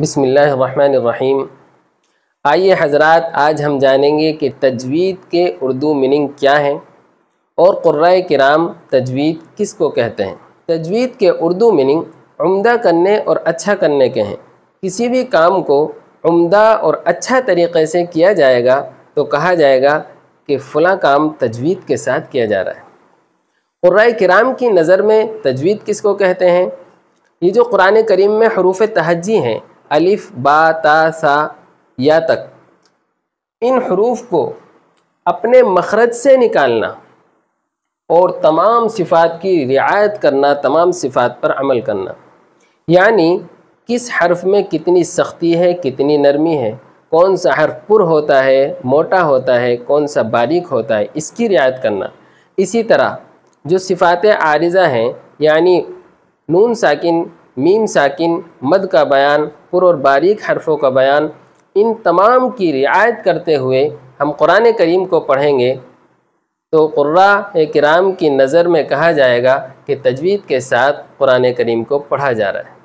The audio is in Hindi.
बसमीम आइए हजरत आज हम जानेंगे कि तजवीद के उर्दू मीनिंग क्या हैं और क़ुर्रा कराम तजवीद किस को कहते हैं तजवीद के उर्दू मीनिंग उम्दा करने और अच्छा करने के हैं किसी भी काम को उम्दा और अच्छा तरीक़े से किया जाएगा तो कहा जाएगा कि फला काम तजवीद के साथ किया जा रहा है क़ुर्रा कराम की नज़र में तजवीद किस को कहते हैं ये जो कुरान करीम में हरूफ तहजी हैं अलिफ बा ता सा या तक इन हरूफ को अपने मखरज से निकालना और तमाम सिफ़ात की रियायत करना तमाम सिफ़ात पर अमल करना यानी किस हर्फ में कितनी सख्ती है कितनी नरमी है कौन सा हर्फ पुर होता है मोटा होता है कौन सा बारीक होता है इसकी रियायत करना इसी तरह जो सिफ़ात आरिज़ा हैं यानी नून साकिन मीम साकिन मद का बयान पुर और बारीक हरफों का बयान इन तमाम की रियायत करते हुए हम कुरान करीम को पढ़ेंगे तो कुर्रा कराम की नज़र में कहा जाएगा कि तजवीद के साथ कुरान करीम को पढ़ा जा रहा है